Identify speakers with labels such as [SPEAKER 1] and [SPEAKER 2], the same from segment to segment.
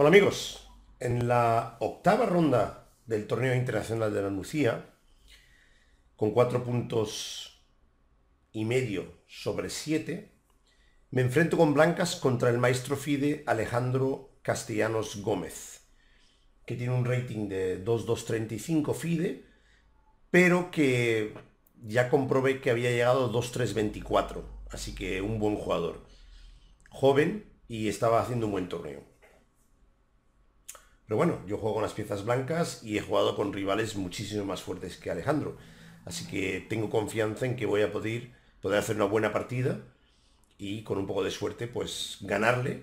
[SPEAKER 1] Hola amigos, en la octava ronda del torneo internacional de la Andalucía, con cuatro puntos y medio sobre 7 me enfrento con blancas contra el maestro FIDE Alejandro Castellanos Gómez, que tiene un rating de 2.235 FIDE, pero que ya comprobé que había llegado 2.324, así que un buen jugador, joven y estaba haciendo un buen torneo. Pero bueno, yo juego con las piezas blancas y he jugado con rivales muchísimo más fuertes que Alejandro. Así que tengo confianza en que voy a poder, poder hacer una buena partida y con un poco de suerte pues ganarle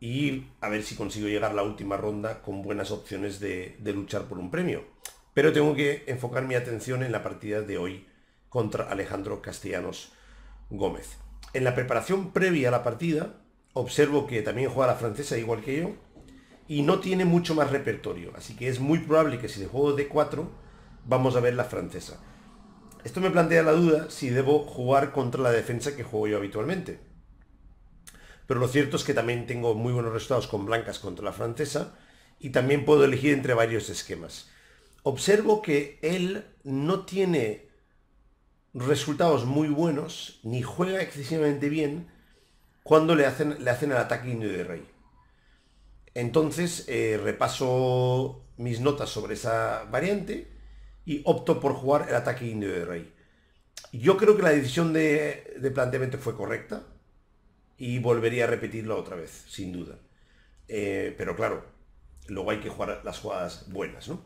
[SPEAKER 1] y a ver si consigo llegar a la última ronda con buenas opciones de luchar por un premio. Pero tengo que enfocar mi atención en la partida de hoy contra Alejandro Castellanos Gómez. En la preparación previa a la partida, observo que también juega la francesa igual que yo, y no tiene mucho más repertorio. Así que es muy probable que si de juego D4 vamos a ver la francesa. Esto me plantea la duda si debo jugar contra la defensa que juego yo habitualmente. Pero lo cierto es que también tengo muy buenos resultados con blancas contra la francesa y también puedo elegir entre varios esquemas. Observo que él no tiene resultados muy buenos ni juega excesivamente bien cuando le hacen, le hacen el ataque indio de rey. Entonces eh, repaso mis notas sobre esa variante y opto por jugar el ataque indio de rey. Yo creo que la decisión de, planteamiento fue correcta y volvería a repetirla otra vez, sin duda. Eh, pero claro, luego hay que jugar las jugadas buenas, ¿no?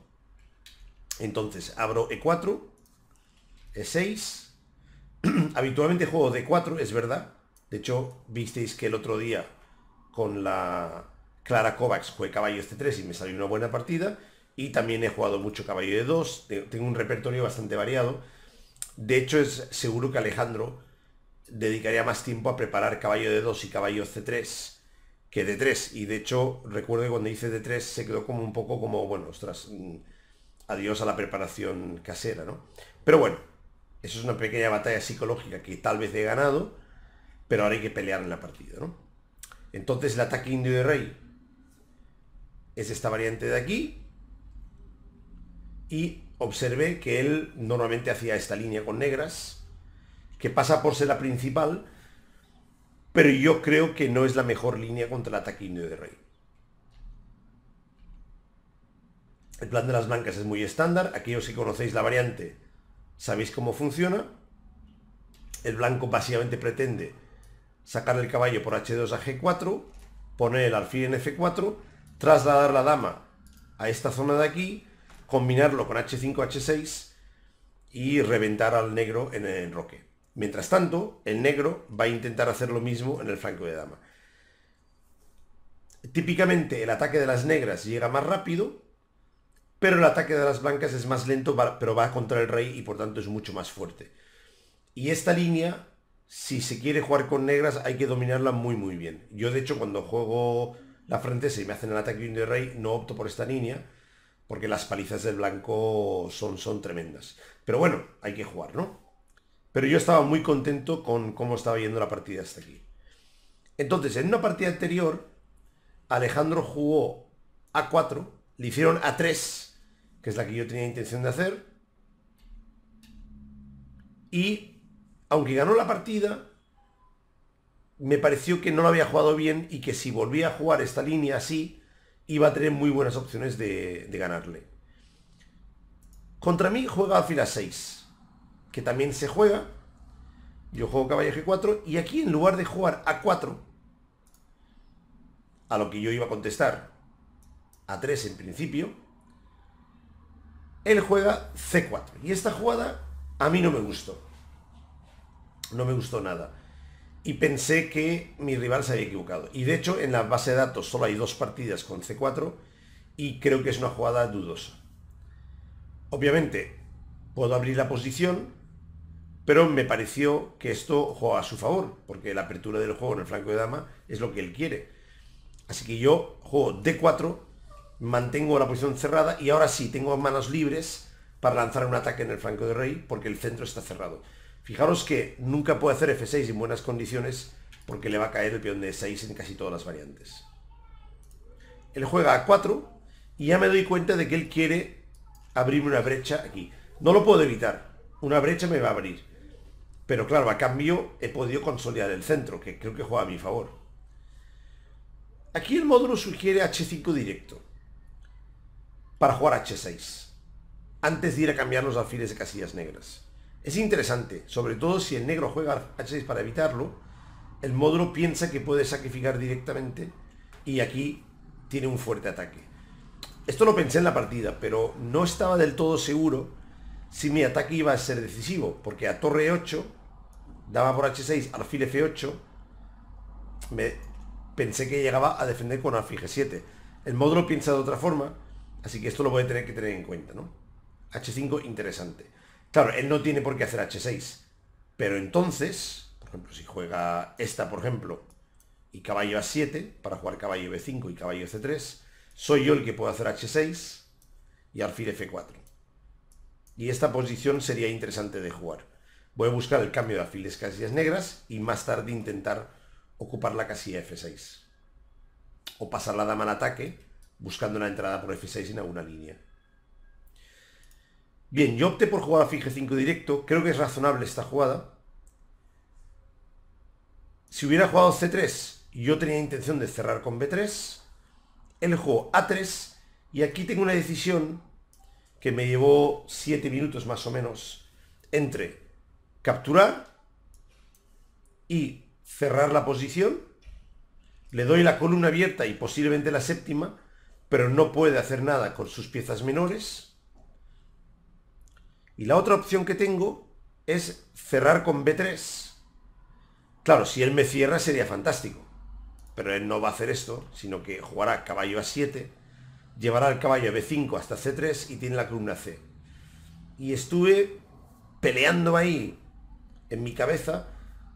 [SPEAKER 1] Entonces, abro E4, E6. Habitualmente juego D4, es verdad. De hecho, visteis que el otro día con la Clara Kovacs juega caballo de este 3 y me salió una buena partida. Y también he jugado mucho caballo de 2. Tengo un repertorio bastante variado. De hecho, es seguro que Alejandro dedicaría más tiempo a preparar caballo de 2 y caballo C3 que de 3. Y de hecho, recuerdo que cuando hice de 3 se quedó como un poco como, bueno, ostras, mm, adiós a la preparación casera, ¿no? Pero bueno, eso es una pequeña batalla psicológica que tal vez he ganado, pero ahora hay que pelear en la partida, ¿no? Entonces el ataque indio de rey es esta variante de aquí. Y observé que él normalmente hacía esta línea con negras, que pasa por ser la principal, pero yo creo que no es la mejor línea contra el ataque indio de rey. El plan de las blancas es muy estándar. Aquellos que conocéis la variante sabéis cómo funciona. El blanco básicamente pretende sacar el caballo por H2 a G4, poner el alfil en F4 trasladar la dama a esta zona de aquí, combinarlo con H5, H6 y reventar al negro en el enroque. Mientras tanto, el negro va a intentar hacer lo mismo en el flanco de dama. Típicamente el ataque de las negras llega más rápido, pero el ataque de las blancas es más lento, pero va contra el rey y por tanto es mucho más fuerte. Y esta línea, si se quiere jugar con negras, hay que dominarla muy muy bien. Yo de hecho cuando juego la frente, y me hacen el ataque de de rey, no opto por esta línea, porque las palizas del blanco son, son tremendas. Pero bueno, hay que jugar, ¿no? Pero yo estaba muy contento con cómo estaba yendo la partida hasta aquí. Entonces, en una partida anterior, Alejandro jugó A4, le hicieron A3, que es la que yo tenía intención de hacer, y aunque ganó la partida, me pareció que no lo había jugado bien y que si volvía a jugar esta línea así, iba a tener muy buenas opciones de, ganarle. Contra mí juega fila 6, que también se juega. Yo juego caballo G4 y aquí en lugar de jugar A4, a lo que yo iba a contestar, A3 en principio, él juega C4. Y esta jugada a mí no me gustó. No me gustó nada y pensé que mi rival se había equivocado. Y de hecho, en la base de datos solo hay dos partidas con C4 y creo que es una jugada dudosa. Obviamente, puedo abrir la posición, pero me pareció que esto juega a su favor, porque la apertura del juego en el flanco de dama es lo que él quiere. Así que yo juego D4, mantengo la posición cerrada y ahora sí, tengo manos libres para lanzar un ataque en el flanco de rey, porque el centro está cerrado. Fijaros que nunca puede hacer F6 en buenas condiciones porque le va a caer el peón de 6 en casi todas las variantes. Él juega a 4 y ya me doy cuenta de que él quiere abrirme una brecha aquí. No lo puedo evitar. Una brecha me va a abrir. Pero claro, a cambio he podido consolidar el centro, que creo que juega a mi favor. Aquí el módulo sugiere H5 directo para jugar H6, antes de ir a cambiar los alfiles de casillas negras. Es interesante, sobre todo si el negro juega h6 para evitarlo, el módulo piensa que puede sacrificar directamente y aquí tiene un fuerte ataque. Esto lo pensé en la partida, pero no estaba del todo seguro si mi ataque iba a ser decisivo, porque a torre 8 daba por h6, alfil f8, me pensé que llegaba a defender con alfil g7. El módulo piensa de otra forma, así que esto lo voy a tener que tener en cuenta, ¿no? h5 interesante. Claro, él no tiene por qué hacer H6. Pero entonces, por ejemplo, si juega esta, por ejemplo, y caballo A7, para jugar caballo B5 y caballo C3, soy yo el que puedo hacer H6 y alfil F4. Y esta posición sería interesante de jugar. Voy a buscar el cambio de alfiles casillas negras y más tarde intentar ocupar la casilla F6. O pasar la dama al ataque, buscando la entrada por F6 en alguna línea. Bien, yo opté por a fija 5 directo. Creo que es razonable esta jugada. Si hubiera jugado C3, yo tenía intención de cerrar con B3. Él jugó A3. Y aquí tengo una decisión que me llevó 7 minutos más o menos entre capturar y cerrar la posición. Le doy la columna abierta y posiblemente la séptima, pero no puede hacer nada con sus piezas menores. Y la otra opción que tengo es cerrar con B3. Claro, si él me cierra sería fantástico. Pero él no va a hacer esto, sino que jugará caballo a 7, llevará el caballo a B5 hasta C3 y tiene la columna C. Y estuve peleando ahí en mi cabeza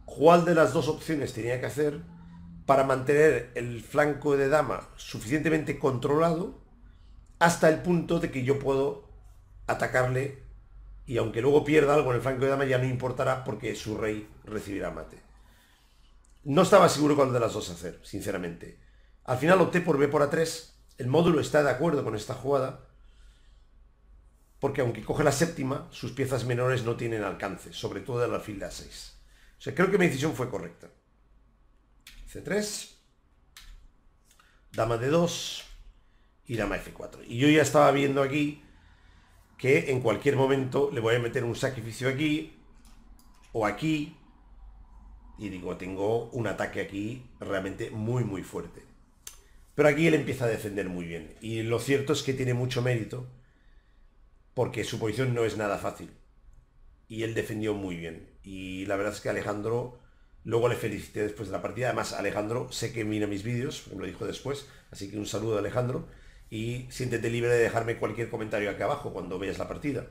[SPEAKER 1] cuál de las dos opciones tenía que hacer para mantener el flanco de dama suficientemente controlado hasta el punto de que yo puedo atacarle y aunque luego pierda algo en el franco de dama ya no importará porque su rey recibirá mate. No estaba seguro cuál de las dos hacer, sinceramente. Al final opté por B por A3. El módulo está de acuerdo con esta jugada porque aunque coge la séptima, sus piezas menores no tienen alcance, sobre todo de la fila A6. O sea, creo que mi decisión fue correcta. C3, dama D2 y dama F4. Y yo ya estaba viendo aquí que en cualquier momento le voy a meter un sacrificio aquí o aquí y digo, tengo un ataque aquí realmente muy muy fuerte. Pero aquí él empieza a defender muy bien y lo cierto es que tiene mucho mérito porque su posición no es nada fácil y él defendió muy bien y la verdad es que Alejandro luego le felicité después de la partida. Además, Alejandro, sé que mira mis vídeos, me lo dijo después, así que un saludo a Alejandro y siéntete libre de dejarme cualquier comentario aquí abajo cuando veas la partida.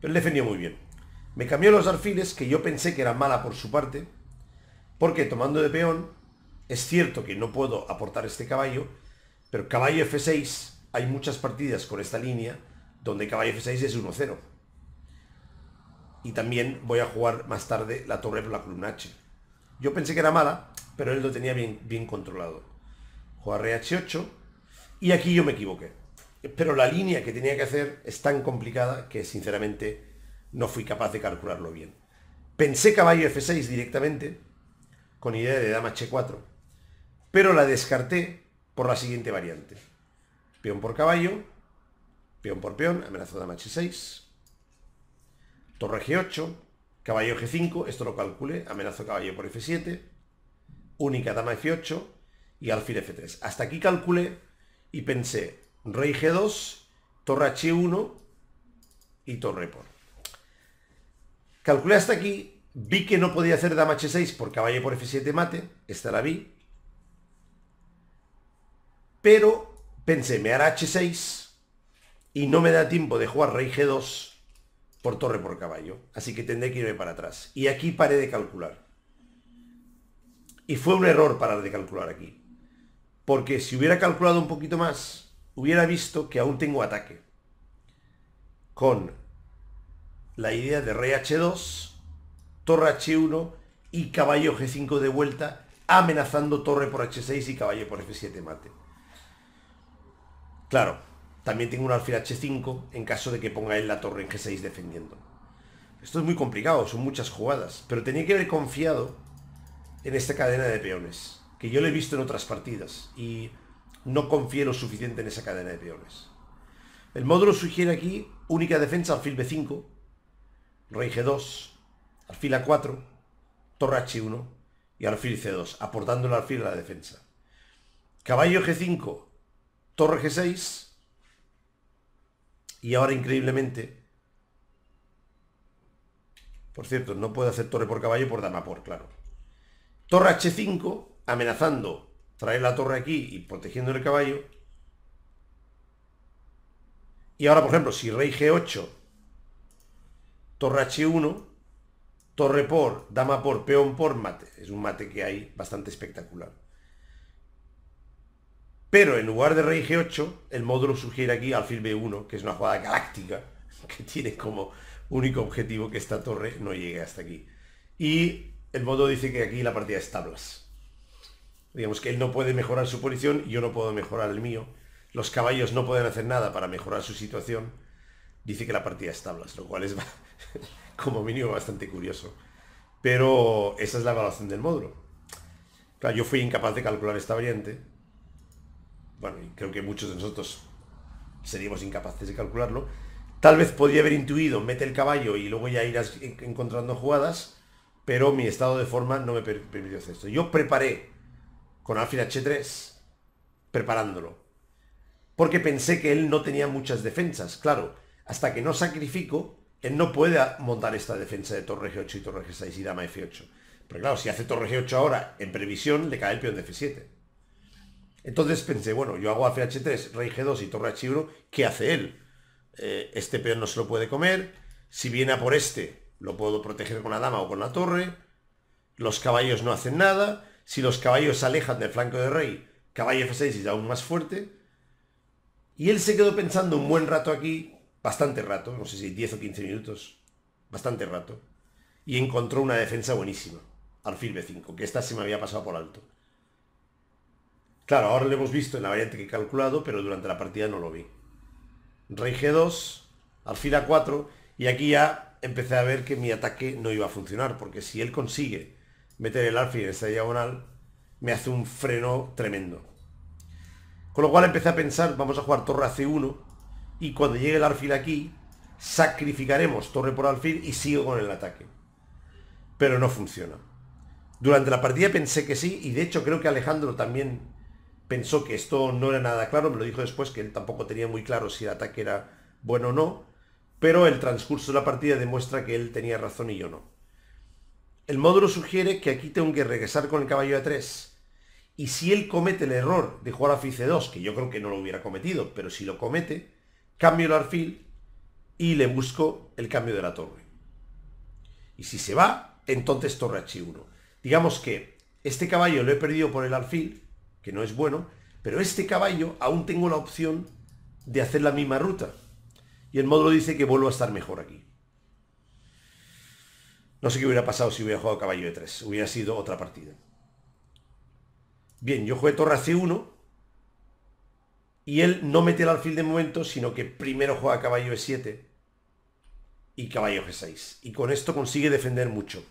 [SPEAKER 1] Pero él defendió muy bien. Me cambió los arfiles, que yo pensé que era mala por su parte, porque tomando de peón, es cierto que no puedo aportar este caballo, pero caballo F6, hay muchas partidas con esta línea, donde caballo F6 es 1-0. Y también voy a jugar más tarde la torre por la columna H. Yo pensé que era mala, pero él lo tenía bien, bien controlado. Juega h 8 y aquí yo me equivoqué. Pero la línea que tenía que hacer es tan complicada que sinceramente no fui capaz de calcularlo bien. Pensé caballo F6 directamente, con idea de dama H4, pero la descarté por la siguiente variante. Peón por caballo, peón por peón, amenazo dama H6, torre G8, caballo G5, esto lo calculé, amenazo caballo por F7, única dama F8 y alfil F3. Hasta aquí calculé y pensé, rey G2, torre H1 y torre por. Calculé hasta aquí, vi que no podía hacer dama H6 por caballo por F7 mate, esta la vi, pero pensé, me hará H6 y no me da tiempo de jugar rey G2 por torre por caballo, así que tendré que irme para atrás. Y aquí paré de calcular. Y fue un error parar de calcular aquí. Porque si hubiera calculado un poquito más, hubiera visto que aún tengo ataque. Con la idea de rey h2, torre h1 y caballo g5 de vuelta, amenazando torre por h6 y caballo por f7 mate. Claro, también tengo un alfil h5 en caso de que ponga él la torre en g6 defendiendo. Esto es muy complicado, son muchas jugadas, pero tenía que haber confiado en esta cadena de peones que yo lo he visto en otras partidas y no confié lo suficiente en esa cadena de peones. El módulo sugiere aquí única defensa alfil B5, rey G2, alfil A4, torre H1 y alfil C2, aportando el alfil a la defensa. Caballo G5, torre G6 y ahora increíblemente por cierto, no puede hacer torre por caballo por dama por, claro. Torre H5 amenazando traer la torre aquí y protegiendo el caballo. Y ahora, por ejemplo, si rey G8, torre H1, torre por, dama por, peón por, mate. Es un mate que hay bastante espectacular. Pero en lugar de rey G8, el módulo sugiere aquí alfil B1, que es una jugada galáctica, que tiene como único objetivo que esta torre no llegue hasta aquí. Y el módulo dice que aquí la partida es tablas. Digamos que él no puede mejorar su posición, y yo no puedo mejorar el mío. Los caballos no pueden hacer nada para mejorar su situación. Dice que la partida es tablas, lo cual es como mínimo bastante curioso. Pero esa es la evaluación del módulo. yo fui incapaz de calcular esta variante. Bueno, creo que muchos de nosotros seríamos incapaces de calcularlo. Tal vez podría haber intuido, mete el caballo y luego ya irás encontrando jugadas, pero mi estado de forma no me permitió hacer esto. Yo preparé con alfil H3 preparándolo. Porque pensé que él no tenía muchas defensas. Claro, hasta que no sacrifico, él no puede montar esta defensa de torre G8 y torre G6 y dama F8. Pero claro, si hace torre G8 ahora, en previsión, le cae el peón de F7. Entonces pensé, bueno, yo hago alfil H3, rey G2 y torre H1, ¿qué hace él? Eh, este peón no se lo puede comer. Si viene a por este, lo puedo proteger con la dama o con la torre. Los caballos no hacen nada si los caballos se alejan del flanco de rey, caballo F6 es aún más fuerte. Y él se quedó pensando un buen rato aquí, bastante rato, no sé si 10 o 15 minutos, bastante rato, y encontró una defensa buenísima, alfil B5, que esta se me había pasado por alto. Claro, ahora lo hemos visto en la variante que he calculado, pero durante la partida no lo vi. Rey G2, alfil A4, y aquí ya empecé a ver que mi ataque no iba a funcionar, porque si él consigue meter el alfil en esa diagonal, me hace un freno tremendo. Con lo cual empecé a pensar, vamos a jugar torre a C1 y cuando llegue el alfil aquí, sacrificaremos torre por alfil y sigo con el ataque. Pero no funciona. Durante la partida pensé que sí y de hecho creo que Alejandro también pensó que esto no era nada claro, me lo dijo después que él tampoco tenía muy claro si el ataque era bueno o no, pero el transcurso de la partida demuestra que él tenía razón y yo no. El módulo sugiere que aquí tengo que regresar con el caballo a 3. Y si él comete el error de jugar alfil c2, e que yo creo que no lo hubiera cometido, pero si lo comete, cambio el alfil y le busco el cambio de la torre. Y si se va, entonces torre h1. Digamos que este caballo lo he perdido por el alfil, que no es bueno, pero este caballo aún tengo la opción de hacer la misma ruta. Y el módulo dice que vuelvo a estar mejor aquí. No sé qué hubiera pasado si hubiera jugado caballo de 3. Hubiera sido otra partida. Bien, yo jugué torre C1. Y él no mete el alfil de momento, sino que primero juega caballo E7 y caballo G6. Y con esto consigue defender mucho.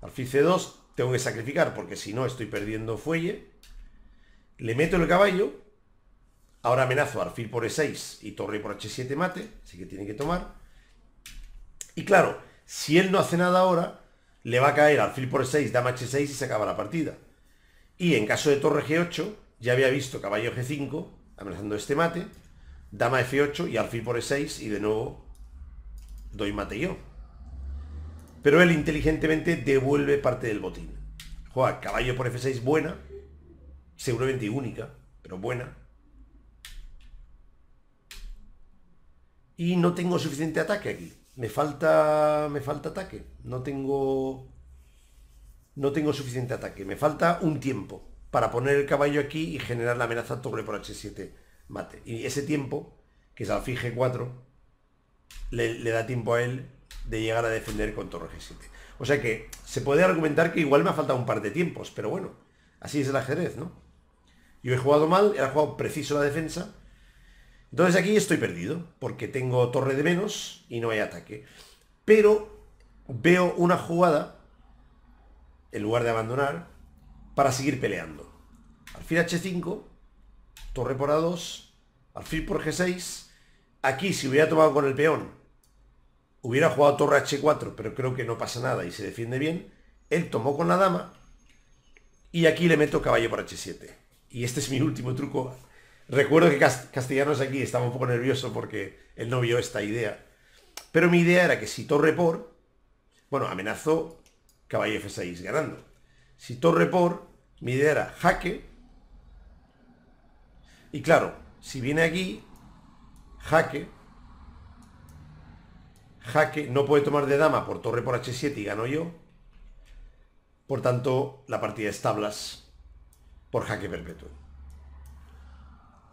[SPEAKER 1] Alfil C2 tengo que sacrificar porque si no estoy perdiendo fuelle. Le meto el caballo. Ahora amenazo alfil por E6 y torre por H7 mate. Así que tiene que tomar. Y claro, si él no hace nada ahora, le va a caer alfil por 6, dama h6 y se acaba la partida. Y en caso de torre g8, ya había visto caballo g5, amenazando este mate, dama f8 y alfil por e6 y de nuevo doy mate yo. Pero él inteligentemente devuelve parte del botín. Juega caballo por f6 buena, seguramente única, pero buena. Y no tengo suficiente ataque aquí me falta, me falta ataque. No tengo, no tengo suficiente ataque. Me falta un tiempo para poner el caballo aquí y generar la amenaza torre por H7 mate. Y ese tiempo, que es g 4, le, da tiempo a él de llegar a defender con torre G7. O sea que se puede argumentar que igual me ha faltado un par de tiempos, pero bueno, así es el ajedrez, ¿no? Yo he jugado mal, he jugado preciso la defensa entonces aquí estoy perdido, porque tengo torre de menos y no hay ataque. Pero veo una jugada, en lugar de abandonar, para seguir peleando. Alfil H5, torre por A2, alfil por G6. Aquí, si hubiera tomado con el peón, hubiera jugado torre H4, pero creo que no pasa nada y se defiende bien. Él tomó con la dama y aquí le meto caballo por H7. Y este es mi último truco Recuerdo que Castellanos aquí estaba un poco nervioso porque él no vio esta idea. Pero mi idea era que si torre por... Bueno, amenazó caballo F6 ganando. Si torre por, mi idea era jaque. Y claro, si viene aquí, jaque. Jaque, no puede tomar de dama por torre por H7 y gano yo. Por tanto, la partida es tablas por jaque perpetuo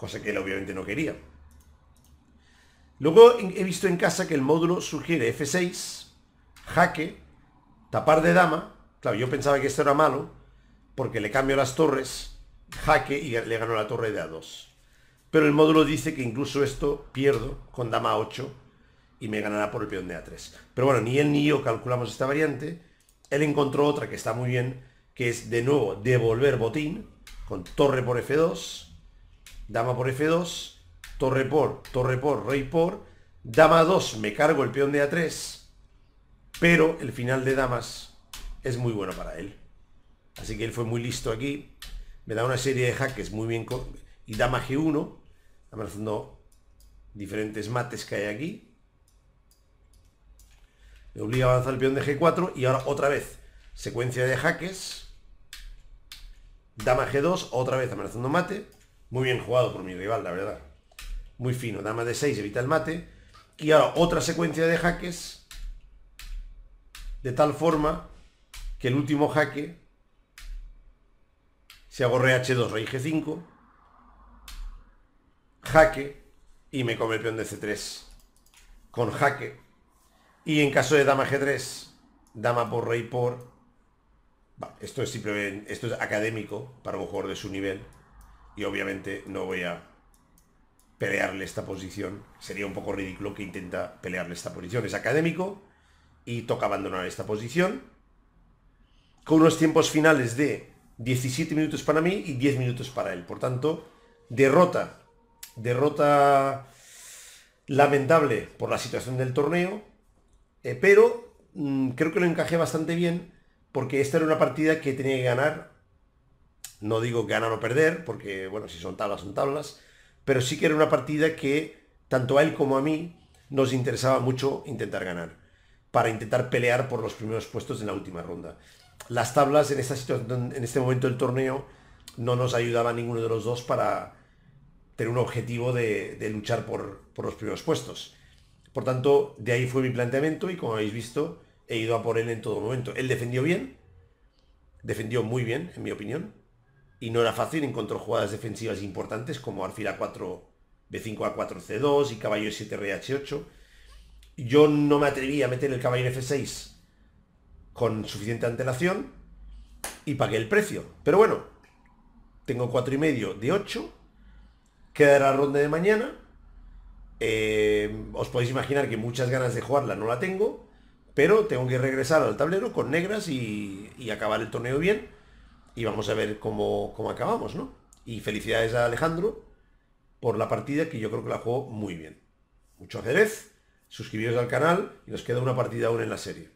[SPEAKER 1] cosa que él obviamente no quería. Luego he visto en casa que el módulo sugiere F6, jaque, tapar de dama. Claro, yo pensaba que esto era malo, porque le cambio las torres, jaque y le ganó la torre de A2. Pero el módulo dice que incluso esto pierdo con dama 8 y me ganará por el peón de A3. Pero bueno, ni él ni yo calculamos esta variante. Él encontró otra que está muy bien, que es de nuevo devolver botín con torre por F2 Dama por F2, torre por, torre por, rey por. Dama 2, me cargo el peón de A3. Pero el final de damas es muy bueno para él. Así que él fue muy listo aquí. Me da una serie de jaques muy bien... Y dama G1. Amenazando diferentes mates que hay aquí. Me obliga a avanzar el peón de G4. Y ahora otra vez. Secuencia de jaques. Dama G2. Otra vez amenazando mate. Muy bien jugado por mi rival, la verdad. Muy fino. Dama de 6 evita el mate. Y ahora otra secuencia de jaques. De tal forma que el último jaque se agorre H2, rey G5. Jaque. Y me come el peón de C3. Con jaque. Y en caso de dama G3, dama por rey por... Esto es simplemente, esto es académico para un jugador de su nivel. Y obviamente no voy a pelearle esta posición. Sería un poco ridículo que intenta pelearle esta posición. Es académico y toca abandonar esta posición. Con unos tiempos finales de 17 minutos para mí y 10 minutos para él. Por tanto, derrota. Derrota lamentable por la situación del torneo. Eh, pero mm, creo que lo encajé bastante bien porque esta era una partida que tenía que ganar no digo ganar o perder, porque bueno, si son tablas, son tablas, pero sí que era una partida que tanto a él como a mí nos interesaba mucho intentar ganar, para intentar pelear por los primeros puestos en la última ronda. Las tablas en, situación, en este momento del torneo no nos ayudaba a ninguno de los dos para tener un objetivo de, luchar por, por, los primeros puestos. Por tanto, de ahí fue mi planteamiento y como habéis visto, he ido a por él en todo momento. Él defendió bien, defendió muy bien, en mi opinión, y no era fácil, encontró jugadas defensivas importantes como alfil A4, B5 a 4 C2 y caballo E7 RH8. Yo no me atreví a meter el caballo F6 con suficiente antelación y pagué el precio. Pero bueno, tengo 4,5 y medio de 8. Quedará la ronda de mañana. Eh, os podéis imaginar que muchas ganas de jugarla no la tengo, pero tengo que regresar al tablero con negras y acabar el torneo bien y vamos a ver cómo, acabamos, ¿no? Y felicidades a Alejandro por la partida que yo creo que la jugó muy bien. Mucho ajedrez, suscribiros al canal y nos queda una partida aún en la serie.